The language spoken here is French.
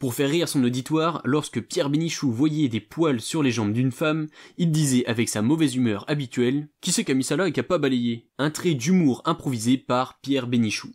Pour faire rire son auditoire, lorsque Pierre Bénichou voyait des poils sur les jambes d'une femme, il disait avec sa mauvaise humeur habituelle Qui c'est qu'a mis ça là et a pas balayé Un trait d'humour improvisé par Pierre Bénichou.